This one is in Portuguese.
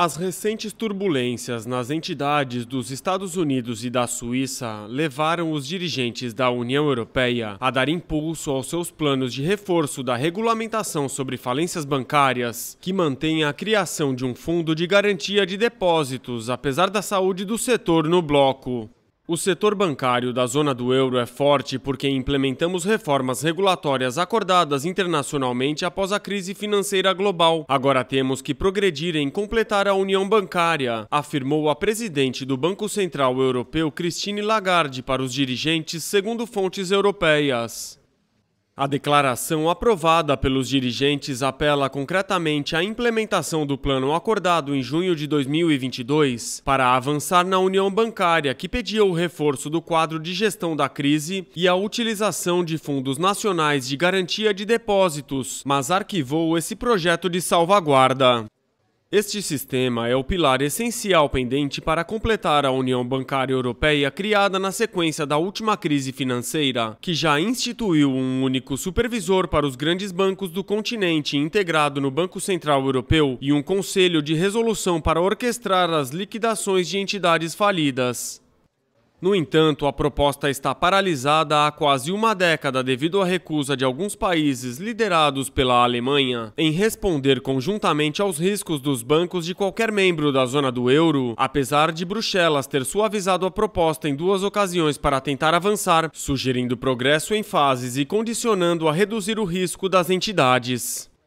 As recentes turbulências nas entidades dos Estados Unidos e da Suíça levaram os dirigentes da União Europeia a dar impulso aos seus planos de reforço da regulamentação sobre falências bancárias, que mantém a criação de um fundo de garantia de depósitos, apesar da saúde do setor no bloco. O setor bancário da zona do euro é forte porque implementamos reformas regulatórias acordadas internacionalmente após a crise financeira global. Agora temos que progredir em completar a união bancária, afirmou a presidente do Banco Central Europeu, Christine Lagarde, para os dirigentes, segundo fontes europeias. A declaração aprovada pelos dirigentes apela concretamente à implementação do plano acordado em junho de 2022 para avançar na união bancária, que pedia o reforço do quadro de gestão da crise e a utilização de fundos nacionais de garantia de depósitos, mas arquivou esse projeto de salvaguarda. Este sistema é o pilar essencial pendente para completar a União Bancária Europeia criada na sequência da última crise financeira, que já instituiu um único supervisor para os grandes bancos do continente integrado no Banco Central Europeu e um conselho de resolução para orquestrar as liquidações de entidades falidas. No entanto, a proposta está paralisada há quase uma década devido à recusa de alguns países liderados pela Alemanha em responder conjuntamente aos riscos dos bancos de qualquer membro da zona do euro, apesar de Bruxelas ter suavizado a proposta em duas ocasiões para tentar avançar, sugerindo progresso em fases e condicionando a reduzir o risco das entidades.